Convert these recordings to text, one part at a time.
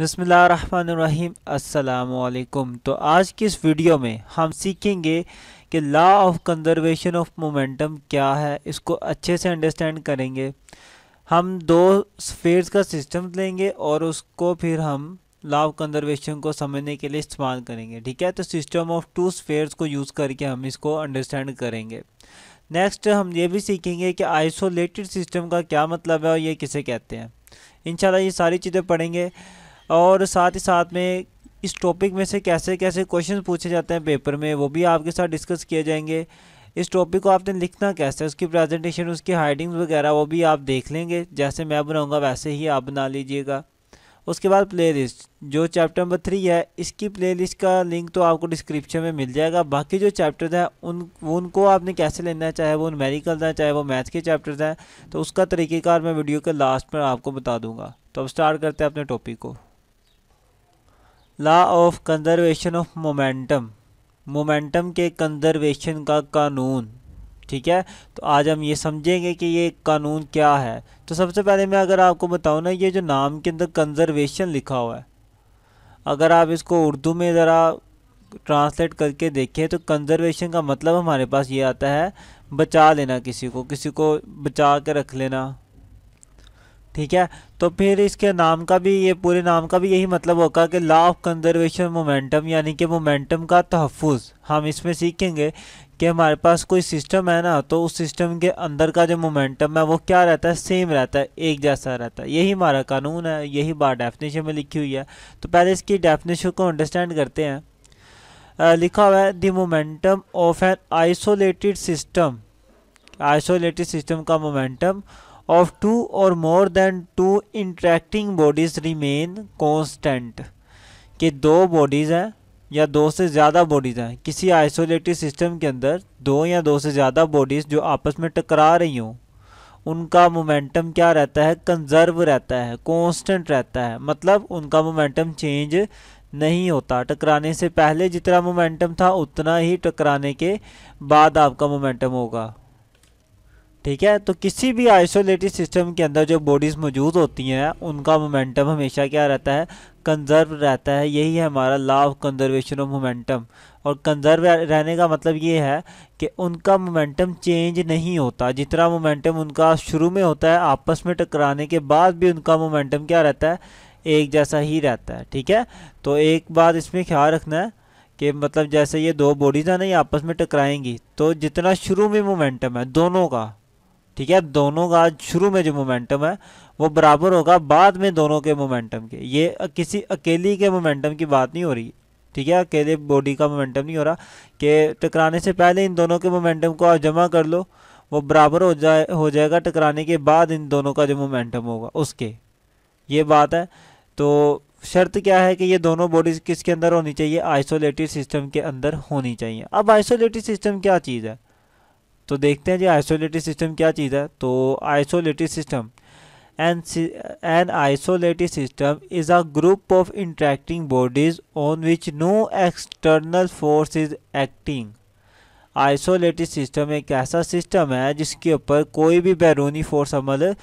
बसमीम अल्लाम तो आज की इस वीडियो में हम सीखेंगे कि law of conservation of momentum क्या है इसको अच्छे से अंडरस्टैंड करेंगे हम दो स्फेयर्स का सिस्टम लेंगे और उसको फिर हम लॉ ऑफ कंजर्वेशन को समझने के लिए इस्तेमाल करेंगे ठीक है तो सिस्टम ऑफ टू स्फेयर्स को यूज़ करके हम इसको अंडरस्टैंड करेंगे नेक्स्ट हम ये भी सीखेंगे कि आइसोलेटेड सिस्टम का क्या मतलब है और ये किसे कहते हैं इन ये सारी चीज़ें पढ़ेंगे और साथ ही साथ में इस टॉपिक में से कैसे कैसे क्वेश्चन पूछे जाते हैं पेपर में वो भी आपके साथ डिस्कस किए जाएंगे इस टॉपिक को आपने लिखना कैसे है उसकी प्रेजेंटेशन उसकी हाइडिंग्स वगैरह वो भी आप देख लेंगे जैसे मैं बनाऊंगा वैसे ही आप बना लीजिएगा उसके बाद प्लेलिस्ट जो चैप्टर नंबर थ्री है इसकी प्लेलिस्ट का लिंक तो आपको डिस्क्रिप्शन में मिल जाएगा बाकी जो चैप्टर्स हैं उन उनको आपने कैसे लेना है चाहे वो मेडिकल हैं चाहे वो मैथ के चैप्टर्स हैं तो उसका तरीक़ेकार मैं वीडियो के लास्ट में आपको बता दूंगा तो अब स्टार्ट करते हैं अपने टॉपिक को law of conservation of momentum momentum के कंजर्वेशन का कानून ठीक है तो आज हम ये समझेंगे कि ये कानून क्या है तो सबसे पहले मैं अगर आपको बताऊँ ना ये जो नाम के अंदर कंजर्वेशन लिखा हुआ है अगर आप इसको उर्दू में ज़रा ट्रांसलेट करके देखें तो कंजर्वेशन का मतलब हमारे पास ये आता है बचा लेना किसी को किसी को बचा के रख लेना ठीक है तो फिर इसके नाम का भी ये पूरे नाम का भी यही मतलब होगा कि लॉ ऑफ कंजर्वेशन मोमेंटम यानी कि मोमेंटम का तहफ़ हम इसमें सीखेंगे कि हमारे पास कोई सिस्टम है ना तो उस सिस्टम के अंदर का जो मोमेंटम है वो क्या रहता है सेम रहता है एक जैसा रहता है यही हमारा कानून है यही बात डेफिनेशन में लिखी हुई है तो पहले इसकी डेफिनेशन को अंडरस्टैंड करते हैं आ, लिखा हुआ है the momentum of an isolated system isolated system का momentum of two or more than two interacting bodies remain constant कि दो bodies हैं या दो से ज़्यादा bodies हैं किसी आइसोलेटेड सिस्टम के अंदर दो या दो से ज़्यादा bodies जो आपस में टकरा रही हों उनका मोमेंटम क्या रहता है कंजर्व रहता है कांस्टेंट रहता है मतलब उनका मोमेंटम चेंज नहीं होता टकराने से पहले जितना मोमेंटम था उतना ही टकराने के बाद आपका मोमेंटम होगा ठीक है तो किसी भी आइसोलेटेड सिस्टम के अंदर जो बॉडीज़ मौजूद होती हैं उनका मोमेंटम हमेशा क्या रहता है कंजर्व रहता है यही है हमारा law of conservation of momentum और कंजर्व रहने का मतलब ये है कि उनका मोमेंटम चेंज नहीं होता जितना मोमेंटम उनका शुरू में होता है आपस में टकराने के बाद भी उनका मोमेंटम क्या रहता है एक जैसा ही रहता है ठीक है तो एक बात इसमें ख्याल रखना है कि मतलब जैसे ये दो बॉडीज़ हैं ना ये आपस में टकराएंगी तो जितना शुरू में मोमेंटम है दोनों का ठीक है दोनों का शुरू में जो मोमेंटम है वो बराबर होगा बाद में दोनों के मोमेंटम के ये किसी अकेली के मोमेंटम की बात नहीं हो रही ठीक है अकेले बॉडी का मोमेंटम नहीं हो रहा कि टकराने से पहले इन दोनों के मोमेंटम को आप जमा कर लो वो बराबर हो जाए हो जाएगा टकराने के बाद इन दोनों का जो मोमेंटम होगा उसके ये बात है तो शर्त क्या है कि ये दोनों बॉडीज़ किसके अंदर होनी चाहिए आइसोलेटेड सिस्टम के अंदर होनी चाहिए अब आइसोलेटेड सिस्टम क्या चीज़ है तो देखते हैं जी आइसोलेटेड सिस्टम क्या चीज़ है तो isolated system an an isolated system is a group of interacting bodies on which no external force is acting isolated system एक ऐसा सिस्टम है जिसके ऊपर कोई भी बैरूनी फोर्स अमल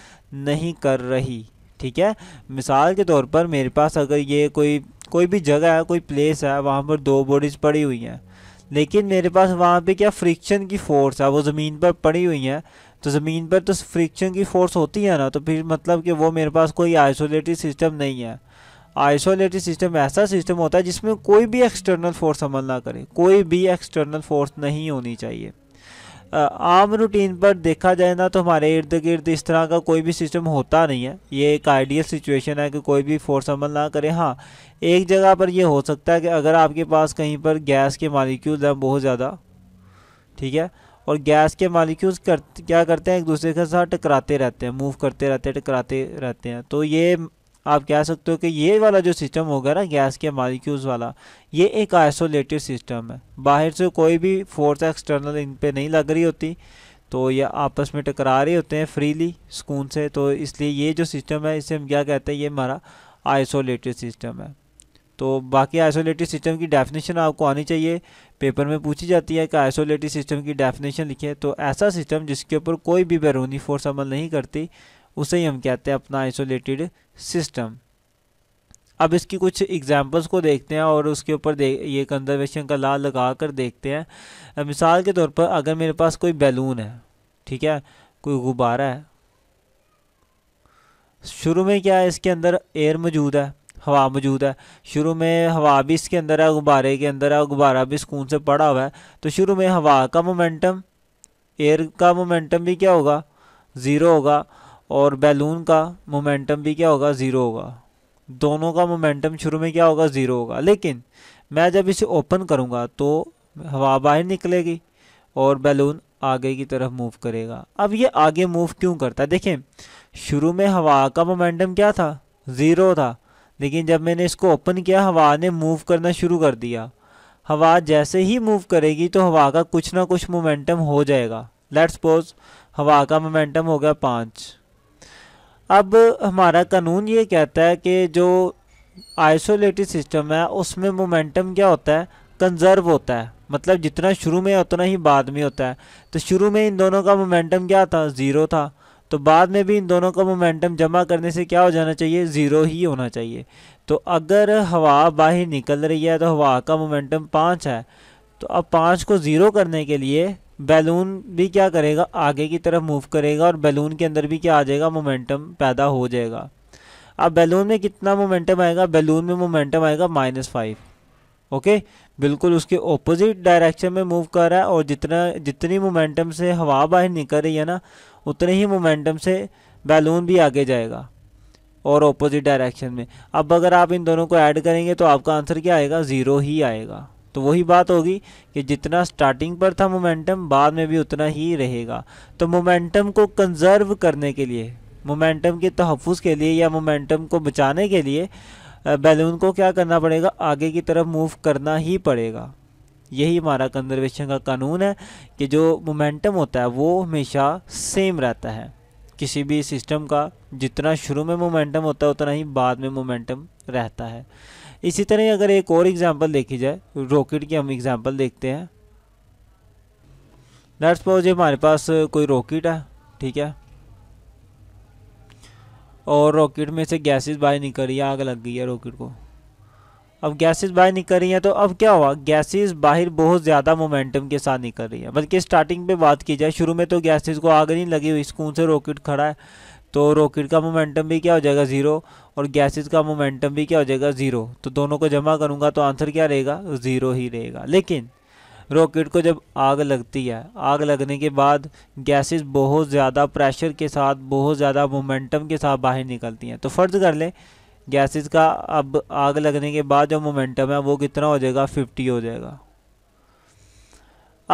नहीं कर रही ठीक है मिसाल के तौर पर मेरे पास अगर ये कोई कोई भी जगह है कोई प्लेस है वहाँ पर दो बॉडीज़ पड़ी हुई हैं लेकिन मेरे पास वहाँ पे क्या फ्रिक्शन की फ़ोर्स है वो ज़मीन पर पड़ी हुई है तो ज़मीन पर तो फ्रिक्शन की फ़ोर्स होती है ना तो फिर मतलब कि वो मेरे पास कोई आइसोलेटेड सिस्टम नहीं है आइसोलेटेड सिस्टम ऐसा सिस्टम होता है जिसमें कोई भी एक्सटर्नल फोर्स अमल ना करे कोई भी एक्सटर्नल फोर्स नहीं होनी चाहिए आम रूटीन पर देखा जाए ना तो हमारे इर्द गिर्द इस तरह का कोई भी सिस्टम होता नहीं है ये एक आइडियल सिचुएशन है कि कोई भी फोर्स अमल ना करे हाँ एक जगह पर यह हो सकता है कि अगर आपके पास कहीं पर गैस के मालिक्यूल हैं बहुत ज़्यादा ठीक है और गैस के मालिक्यूल्स कर क्या करते हैं एक दूसरे के साथ टकराते रहते हैं मूव करते रहते हैं टकराते रहते हैं तो ये आप कह सकते हो कि ये वाला जो सिस्टम होगा ना गैस के मालिक्यूल्स वाला ये एक आइसोलेटेड सिस्टम है बाहर से कोई भी फोर्स एक्सटर्नल इन पर नहीं लग रही होती तो ये आपस में टकरा रहे होते हैं फ्रीली सुकून से तो इसलिए ये जो सिस्टम है इसे हम क्या कहते हैं ये हमारा आइसोलेटेड सिस्टम है तो बाकी आइसोलेटेड सिस्टम की डेफिनेशन आपको आनी चाहिए पेपर में पूछी जाती है कि आइसोलेटेड सिस्टम की डेफिनेशन लिखिए तो ऐसा सिस्टम जिसके ऊपर कोई भी बैरूनी फोर्स अमल नहीं करती उसे ही हम कहते हैं अपना आइसोलेटेड सिस्टम अब इसकी कुछ एग्जांपल्स को देखते हैं और उसके ऊपर दे ये कंजर्वेशन का ला लगा कर देखते हैं मिसाल के तौर पर अगर मेरे पास कोई बैलून है ठीक है कोई गुब्बारा है शुरू में क्या है इसके अंदर एयर मौजूद है हवा मौजूद है शुरू में हवा भी इसके अंदर है गुब्बारे के अंदर है गुब्बारा भी सुकून से पड़ा हुआ है तो शुरू में हवा का मोमेंटम एयर का मोमेंटम भी क्या होगा ज़ीरो होगा और बैलून का मोमेंटम भी क्या होगा ज़ीरो होगा दोनों का मोमेंटम शुरू में क्या होगा ज़ीरो होगा लेकिन मैं जब इसे ओपन करूँगा तो हवा बाहर निकलेगी और बैलून आगे की तरफ मूव करेगा अब ये आगे मूव क्यों करता है देखें शुरू में हवा का मोमेंटम क्या था ज़ीरो था लेकिन जब मैंने इसको ओपन किया हवा ने मूव करना शुरू कर दिया हवा जैसे ही मूव करेगी तो हवा का कुछ ना कुछ मोमेंटम हो जाएगा लेट्स सपोज हवा का मोमेंटम हो गया पाँच अब हमारा कानून ये कहता है कि जो आइसोलेटेड सिस्टम है उसमें मोमेंटम क्या होता है कंजर्व होता है मतलब जितना शुरू में उतना ही बाद में होता है तो शुरू में इन दोनों का मोमेंटम क्या था ज़ीरो था तो बाद में भी इन दोनों का मोमेंटम जमा करने से क्या हो जाना चाहिए ज़ीरो ही होना चाहिए तो अगर हवा बाहर निकल रही है तो हवा का मोमेंटम पाँच है तो अब पाँच को ज़ीरो करने के लिए बैलून भी क्या करेगा आगे की तरफ मूव करेगा और बैलून के अंदर भी क्या आ जाएगा मोमेंटम पैदा हो जाएगा अब बैलून में कितना मोमेंटम आएगा बैलून में मोमेंटम आएगा माइनस फाइव ओके बिल्कुल उसके ऑपोजिट डायरेक्शन में मूव कर रहा है और जितना जितनी मोमेंटम से हवा बाहर निकल रही है ना उतने ही मोमेंटम से बैलून भी आगे जाएगा और ऑपोजिट डायरेक्शन में अब अगर आप इन दोनों को ऐड करेंगे तो आपका आंसर क्या आएगा ज़ीरो ही आएगा तो वही बात होगी कि जितना स्टार्टिंग पर था मोमेंटम बाद में भी उतना ही रहेगा तो मोमेंटम को कंजर्व करने के लिए मोमेंटम के तहफ़ के लिए या मोमेंटम को बचाने के लिए बैलून को क्या करना पड़ेगा आगे की तरफ मूव करना ही पड़ेगा यही हमारा कंजर्वेशन का कानून है कि जो मोमेंटम होता है वो हमेशा सेम रहता है किसी भी सिस्टम का जितना शुरू में मोमेंटम होता है उतना ही बाद में मोमेंटम रहता है इसी तरह अगर एक और एग्ज़ाम्पल देखी जाए रॉकेट की हम एग्ज़ाम्पल देखते हैं लेट्स सपोज हमारे पास कोई रॉकेट है ठीक है और रॉकेट में से गैसेस बाहर निकल रही है आग लग गई है रॉकेट को अब गैसेस बाहर निकल रही हैं तो अब क्या हुआ गैसेस बाहर बहुत ज़्यादा मोमेंटम के साथ निकल रही है बल्कि स्टार्टिंग पे बात की जाए शुरू में तो गैसेस को आग नहीं लगी हुई सुकून से रॉकेट खड़ा है तो रॉकेट का मोमेंटम भी क्या हो जाएगा ज़ीरो और गैसेज का मोमेंटम भी क्या हो जाएगा ज़ीरो तो दोनों को जमा करूँगा तो आंसर क्या रहेगा ज़ीरो ही रहेगा लेकिन रॉकेट को जब आग लगती है आग लगने के बाद गैसेस बहुत ज़्यादा प्रेशर के साथ बहुत ज़्यादा मोमेंटम के साथ बाहर निकलती हैं तो फ़र्ज़ कर लें गैसेस का अब आग लगने के बाद जो मोमेंटम है वो कितना हो जाएगा फिफ्टी हो जाएगा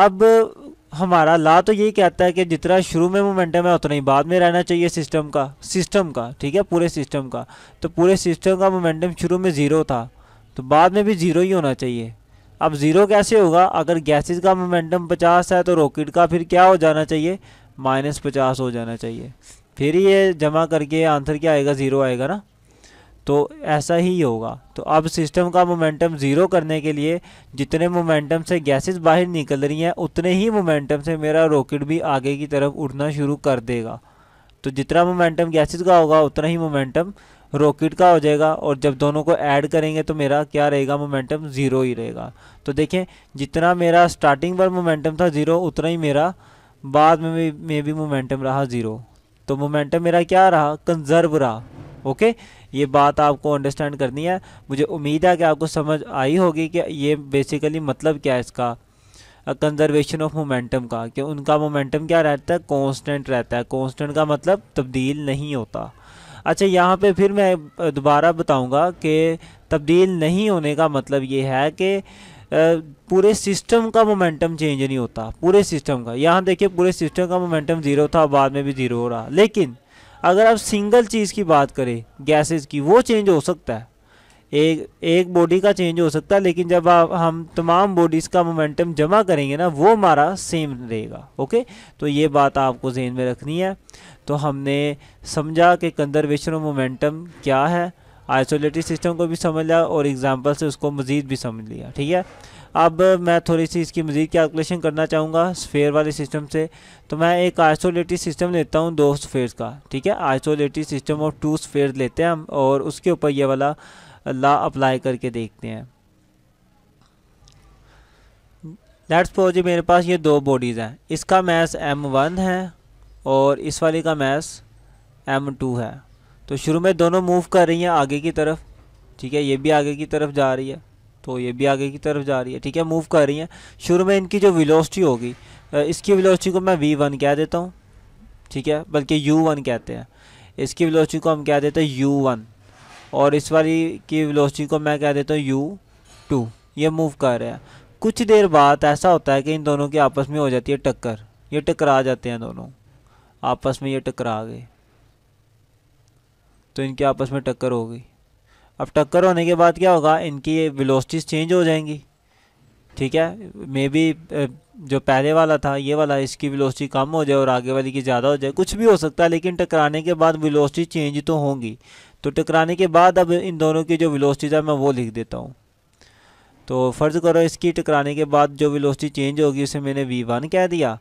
अब हमारा ला तो यही कहता है कि जितना शुरू में मोमेंटम है उतना ही बाद में रहना चाहिए सिस्टम का सिस्टम का ठीक है पूरे सिस्टम का तो पूरे सिस्टम का मोमेंटम शुरू में ज़ीरो था तो बाद में भी ज़ीरो ही होना चाहिए अब ज़ीरो कैसे होगा अगर गैसेस का मोमेंटम पचास है तो रॉकेट का फिर क्या हो जाना चाहिए माइनस पचास हो जाना चाहिए फिर ये जमा करके आंसर क्या आएगा ज़ीरो आएगा ना तो ऐसा ही होगा तो अब सिस्टम का मोमेंटम ज़ीरो करने के लिए जितने मोमेंटम से गैसेस बाहर निकल रही हैं उतने ही मोमेंटम से मेरा रॉकेट भी आगे की तरफ उड़ना शुरू कर देगा तो जितना मोमेंटम गैसेस का होगा उतना ही मोमेंटम रॉकेट का हो जाएगा और जब दोनों को ऐड करेंगे तो मेरा क्या रहेगा मोमेंटम ज़ीरो ही रहेगा तो देखें जितना मेरा स्टार्टिंग पर मोमेंटम था ज़ीरो उतना ही मेरा बाद में भी मोमेंटम रहा ज़ीरो तो मोमेंटम मेरा क्या रहा कंजर्व रहा ओके ये बात आपको अंडरस्टैंड करनी है मुझे उम्मीद है कि आपको समझ आई होगी कि ये बेसिकली मतलब क्या है इसका कंजर्वेशन ऑफ मोमेंटम का कि उनका मोमेंटम क्या रहता है कांस्टेंट रहता है कांस्टेंट का मतलब तब्दील नहीं होता अच्छा यहाँ पे फिर मैं दोबारा बताऊँगा कि तब्दील नहीं होने का मतलब ये है कि पूरे सिस्टम का मोमेंटम चेंज नहीं होता पूरे सिस्टम का यहाँ देखिए पूरे सिस्टम का मोमेंटम ज़ीरो था बाद में भी ज़ीरो हो रहा लेकिन अगर आप सिंगल चीज़ की बात करें गैसेस की वो चेंज हो सकता है एक एक बॉडी का चेंज हो सकता है लेकिन जब आप हम तमाम बॉडीज़ का मोमेंटम जमा करेंगे ना वो हमारा सेम रहेगा ओके तो ये बात आपको जहन में रखनी है तो हमने समझा कि कंजर्वेशन ऑफ मोमेंटम क्या है आइसोलेटेड सिस्टम को भी समझ लिया और एग्जाम्पल से उसको मज़ीद भी समझ लिया ठीक है अब मैं थोड़ी सी इसकी मज़ीद कैलकुलेशन करना चाहूँगा स्फेयर वाले सिस्टम से तो मैं एक आइसोलेटिव सिस्टम लेता हूँ दो स्फेयर का ठीक है isolated system of two sphere लेते हैं हम और उसके ऊपर ये वाला ला अप्लाई करके देखते हैं लेट्स सपोज जी मेरे पास ये दो बॉडीज़ हैं इसका मैस एम वन है और इस वाले का मैस एम टू है तो शुरू में दोनों मूव कर रही हैं आगे की तरफ ठीक है ये भी आगे की तरफ जा रही है तो ये भी आगे की तरफ जा रही है ठीक है मूव कर रही हैं शुरू में इनकी जो विलोस्टी होगी इसकी विलोस्टी को मैं वी वन कह देता हूँ ठीक है बल्कि यू वन कहते हैं इसकी विलोस्टी को हम कह देते हैं यू वन और इस वाली की विलोस्टी को मैं कह देता हूँ यू टू ये मूव कर रहा है कुछ देर बाद ऐसा होता है कि इन दोनों की आपस में हो जाती है टक्कर ये टकरा जाते हैं दोनों आपस में ये टकरा गए तो इनके आपस में टक्कर हो गई अब टक्कर होने के बाद क्या होगा इनकी वेलोसिटीज़ चेंज हो जाएंगी ठीक है मे बी जो पहले वाला था ये वाला इसकी वेलोसिटी कम हो जाए और आगे वाली की ज़्यादा हो जाए कुछ भी हो सकता है लेकिन टकराने के बाद वेलोसिटी चेंज तो होंगी तो टकराने के बाद अब इन दोनों की जो वेलोसिटीज़ है मैं वो लिख देता हूँ तो फ़र्ज़ करो इसकी टकराने के बाद जो वेलोसिटी चेंज होगी उसे मैंने वी वन कह दिया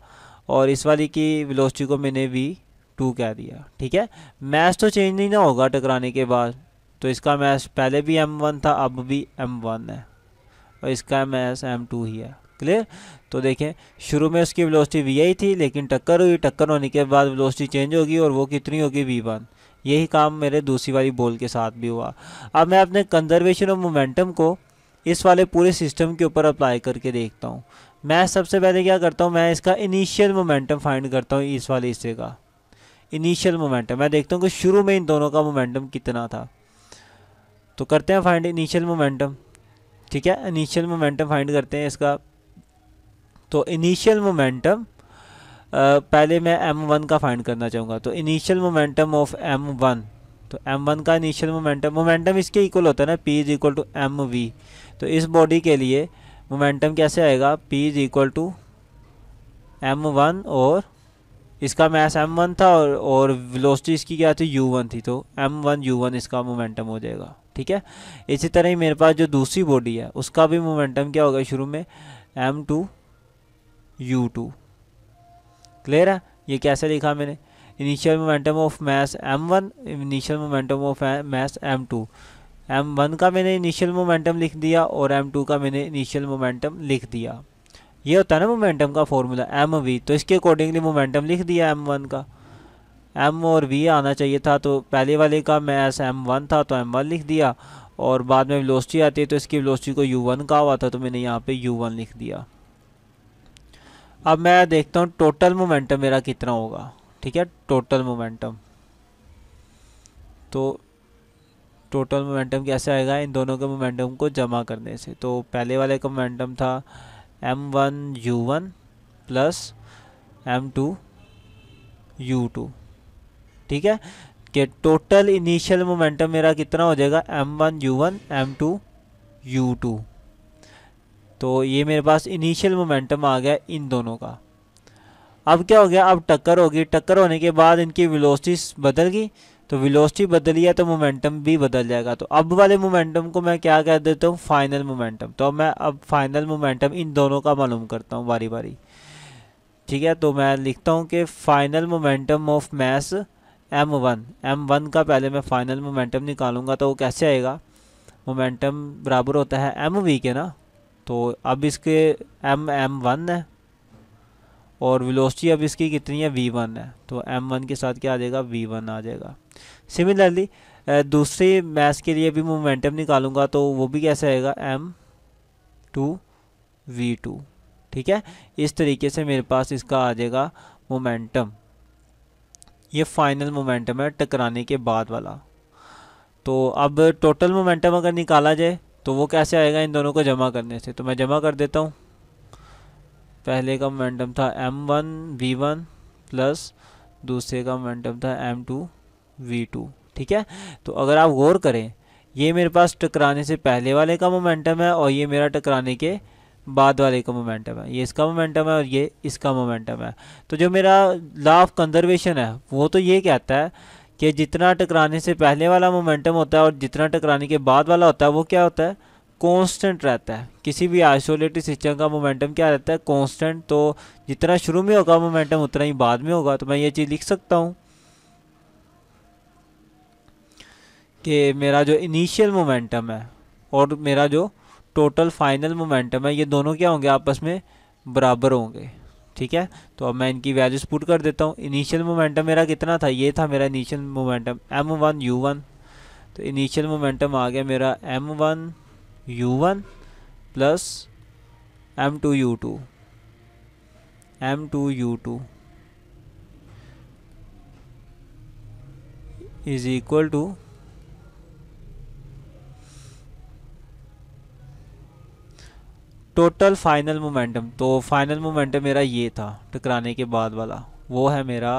और इस वाली की वेलोसिटी को मैंने वी टू कह दिया ठीक है मैच तो चेंज नहीं ना होगा टकराने के बाद तो इसका मैच पहले भी एम वन था अब भी एम वन है और इसका मैच एम टू ही है क्लियर तो देखें शुरू में उसकी वेलोसिटी वी आई थी लेकिन टक्कर हुई टक्कर होने के बाद वेलोसिटी चेंज होगी और वो कितनी होगी वी वन यही काम मेरे दूसरी वाली बॉल के साथ भी हुआ अब मैं अपने कंजर्वेशन और मोमेंटम को इस वाले पूरे सिस्टम के ऊपर अप्लाई करके देखता हूँ मैं सबसे पहले क्या करता हूँ मैं इसका इनिशियल मोमेंटम फाइंड करता हूँ इस वाले हिस्से का इनिशियल मोमेंटम मैं देखता हूँ कि शुरू में इन दोनों का मोमेंटम कितना था तो करते हैं फाइंड इनिशियल मोमेंटम ठीक है इनिशियल मोमेंटम फाइंड करते हैं इसका तो इनिशियल मोमेंटम पहले मैं एम वन का फाइंड करना चाहूँगा तो initial momentum of M one तो एम वन का इनिशियल मोमेंटम मोमेंटम इसके इक्वल होता है ना P is equal to M V तो इस बॉडी के लिए मोमेंटम कैसे आएगा P is equal to M one और इसका मैस एम वन था और और वेलोसिटी इसकी क्या थी यू वन थी तो एम वन यू वन इसका मोमेंटम हो जाएगा ठीक है इसी तरह ही मेरे पास जो दूसरी बॉडी है उसका भी मोमेंटम क्या होगा शुरू में M two U two clear है ये कैसे लिखा मैंने initial momentum of mass M one initial momentum of mass M two M one का मैंने इनिशियल मोमेंटम लिख दिया और एम टू का मैंने इनिशियल मोमेंटम लिख दिया ये होता है ना मोमेंटम का फॉर्मूला एम वी तो इसके अकॉर्डिंगली मोमेंटम लिख दिया एम वन का एम और वी आना चाहिए था तो पहले वाले का मैं एस एम वन था तो एम वन लिख दिया और बाद में वेलोसिटी आती है तो इसकी वेलोसिटी को यू वन का हुआ था तो मैंने यहाँ पे यू वन लिख दिया अब मैं देखता हूँ टोटल मोमेंटम मेरा कितना होगा ठीक है टोटल मोमेंटम तो टोटल मोमेंटम कैसे आएगा इन दोनों के मोमेंटम को जमा करने से तो पहले वाले का मोमेंटम था M one U one plus M two U two ठीक है कि टोटल इनिशियल मोमेंटम मेरा कितना हो जाएगा M one U one M two U two तो ये मेरे पास इनिशियल मोमेंटम आ गया इन दोनों का अब क्या हो गया अब टक्कर होगी टक्कर होने के बाद इनकी वेलोसिटी बदल गई तो विलोसिटी बदली है तो मोमेंटम भी बदल जाएगा तो अब वाले मोमेंटम को मैं क्या कह देता हूँ फाइनल मोमेंटम तो मैं अब फाइनल मोमेंटम इन दोनों का मालूम करता हूँ बारी बारी ठीक है तो मैं लिखता हूँ कि final momentum of mass M one M one का पहले मैं फाइनल मोमेंटम निकालूंगा तो वो कैसे आएगा मोमेंटम बराबर होता है एम वी के ना तो अब इसके एम एम वन है और वेलोसिटी अब इसकी कितनी है वी वन है तो एम वन के साथ क्या आ जाएगा वी वन आ जाएगा सिमिलरली दूसरे मैथ के लिए भी मोमेंटम निकालूंगा तो वो भी कैसे आएगा एम टू वी टू ठीक है इस तरीके से मेरे पास इसका आ जाएगा मोमेंटम ये फाइनल मोमेंटम है टकराने के बाद वाला तो अब टोटल मोमेंटम अगर निकाला जाए तो वो कैसे आएगा इन दोनों को जमा करने से तो मैं जमा कर देता हूँ पहले का मोमेंटम था M one V one plus दूसरे का मोमेंटम था एम टू वी टू ठीक है तो अगर आप गौर करें ये मेरे पास टकराने से पहले वाले का मोमेंटम है और ये मेरा टकराने के बाद वाले का मोमेंटम है ये इसका मोमेंटम है और ये इसका मोमेंटम है तो जो मेरा लॉ ऑफ कंजर्वेशन है वो तो ये कहता है कि जितना टकराने से पहले वाला मोमेंटम होता है और जितना टकराने के बाद वाला होता है वो क्या होता है कांस्टेंट रहता है किसी भी आइसोलेटेड सिस्टम का मोमेंटम क्या रहता है कांस्टेंट तो जितना शुरू में होगा मोमेंटम उतना ही बाद में होगा तो मैं ये चीज़ लिख सकता हूँ कि मेरा जो इनिशियल मोमेंटम है और मेरा जो टोटल फाइनल मोमेंटम है ये दोनों क्या होंगे आपस में बराबर होंगे ठीक है तो अब मैं इनकी वैल्यूज पुट कर देता हूँ इनिशियल मोमेंटम मेरा कितना था ये था मेरा initial momentum M one U one तो इनिशियल मोमेंटम आ गया मेरा M one U one plus M two U two M two U two is equal to total final momentum तो फाइनल मोमेंटम मेरा ये था टकराने के बाद वाला वो है मेरा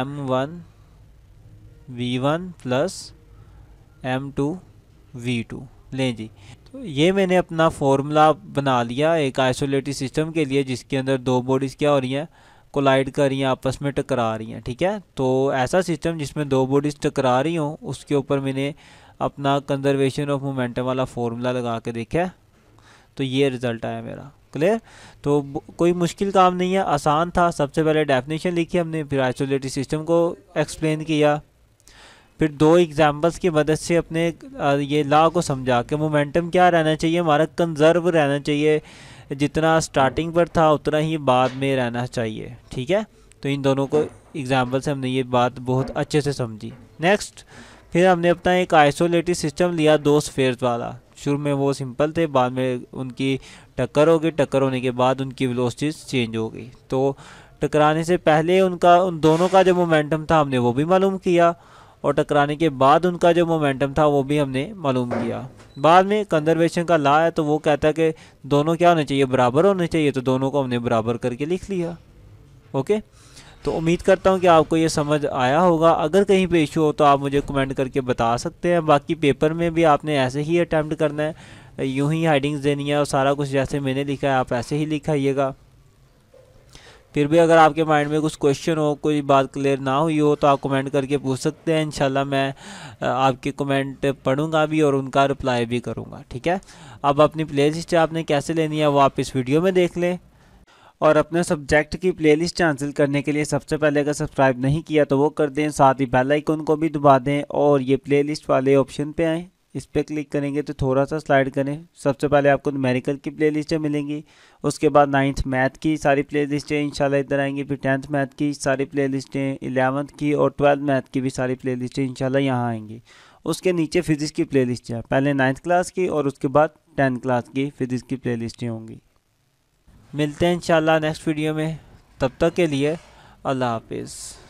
M one V one plus M two V two लें जी तो ये मैंने अपना फॉर्मूला बना लिया एक आइसोलेटेड सिस्टम के लिए जिसके अंदर दो बॉडीज़ क्या हो रही हैं कोलाइड कर रही हैं आपस में टकरा रही हैं ठीक है तो ऐसा सिस्टम जिसमें दो बॉडीज़ टकरा रही हों उसके ऊपर मैंने अपना कंजर्वेशन ऑफ मोमेंटम वाला फार्मूला लगा के देखा तो ये रिज़ल्ट आया मेरा क्लियर तो कोई मुश्किल काम नहीं है आसान था सबसे पहले डेफिनेशन लिखी हमने फिर आइसोलेटेड सिस्टम को एक्सप्लेन किया फिर दो एग्जाम्पल्स की मदद से अपने ये लॉ को समझा कि मोमेंटम क्या रहना चाहिए हमारा कंजर्व रहना चाहिए जितना स्टार्टिंग पर था उतना ही बाद में रहना चाहिए ठीक है तो इन दोनों को एग्जाम्पल से हमने ये बात बहुत अच्छे से समझी नेक्स्ट फिर हमने अपना एक आइसोलेटेड सिस्टम लिया दो स्फेयर्स वाला शुरू में वो सिंपल थे बाद में उनकी टक्कर हो गई टक्कर होने के बाद उनकी वेलोसिटीज चेंज हो गई तो टकराने से पहले उनका उन दोनों का जो मोमेंटम था हमने वो भी मालूम किया और टकराने के बाद उनका जो मोमेंटम था वो भी हमने मालूम किया बाद में कंजर्वेशन का ला है तो वो कहता है कि दोनों क्या होने चाहिए बराबर होने चाहिए तो दोनों को हमने बराबर करके लिख लिया ओके तो उम्मीद करता हूँ कि आपको ये समझ आया होगा अगर कहीं पे इशू हो तो आप मुझे कमेंट करके बता सकते हैं बाकी पेपर में भी आपने ऐसे ही अटैम्प्ट करना है यूं ही हाइडिंग्स देनी है और सारा कुछ जैसे मैंने लिखा है आप ऐसे ही लिखाइएगा फिर भी अगर आपके माइंड में कुछ क्वेश्चन हो कोई बात क्लियर ना हुई हो तो आप कमेंट करके पूछ सकते हैं इंशाल्लाह मैं आपके कमेंट पढ़ूंगा भी और उनका रिप्लाई भी करूंगा ठीक है अब अपनी प्लेलिस्ट आपने कैसे लेनी है वो आप इस वीडियो में देख लें और अपने सब्जेक्ट की प्लेलिस्ट हासिल करने के लिए सबसे पहले अगर सब्सक्राइब नहीं किया तो वो कर दें साथ ही बेल आइकन को भी दबा दें और ये लिस्ट वाले ऑप्शन पर आएँ इस पर क्लिक करेंगे तो थोड़ा सा स्लाइड करें सबसे पहले आपको मेडिकल की लिस्टें मिलेंगी उसके बाद नाइन्थ मैथ की सारी प्ले इन शाला इधर आएंगी फिर टेंथ मैथ की सारी प्ले लिस्टें इलेवंथ की और ट्वेल्थ मैथ की भी सारी प्ले इन इंशाल्लाह यहाँ आएंगी उसके नीचे फिज़िक्स की लिस्ट है पहले नाइन्थ क्लास की और उसके बाद टेंथ क्लास की फिज़िक्स की लिस्टें होंगी मिलते हैं शाला नेक्स्ट वीडियो में तब तक के लिए अल्लाह हाफिज़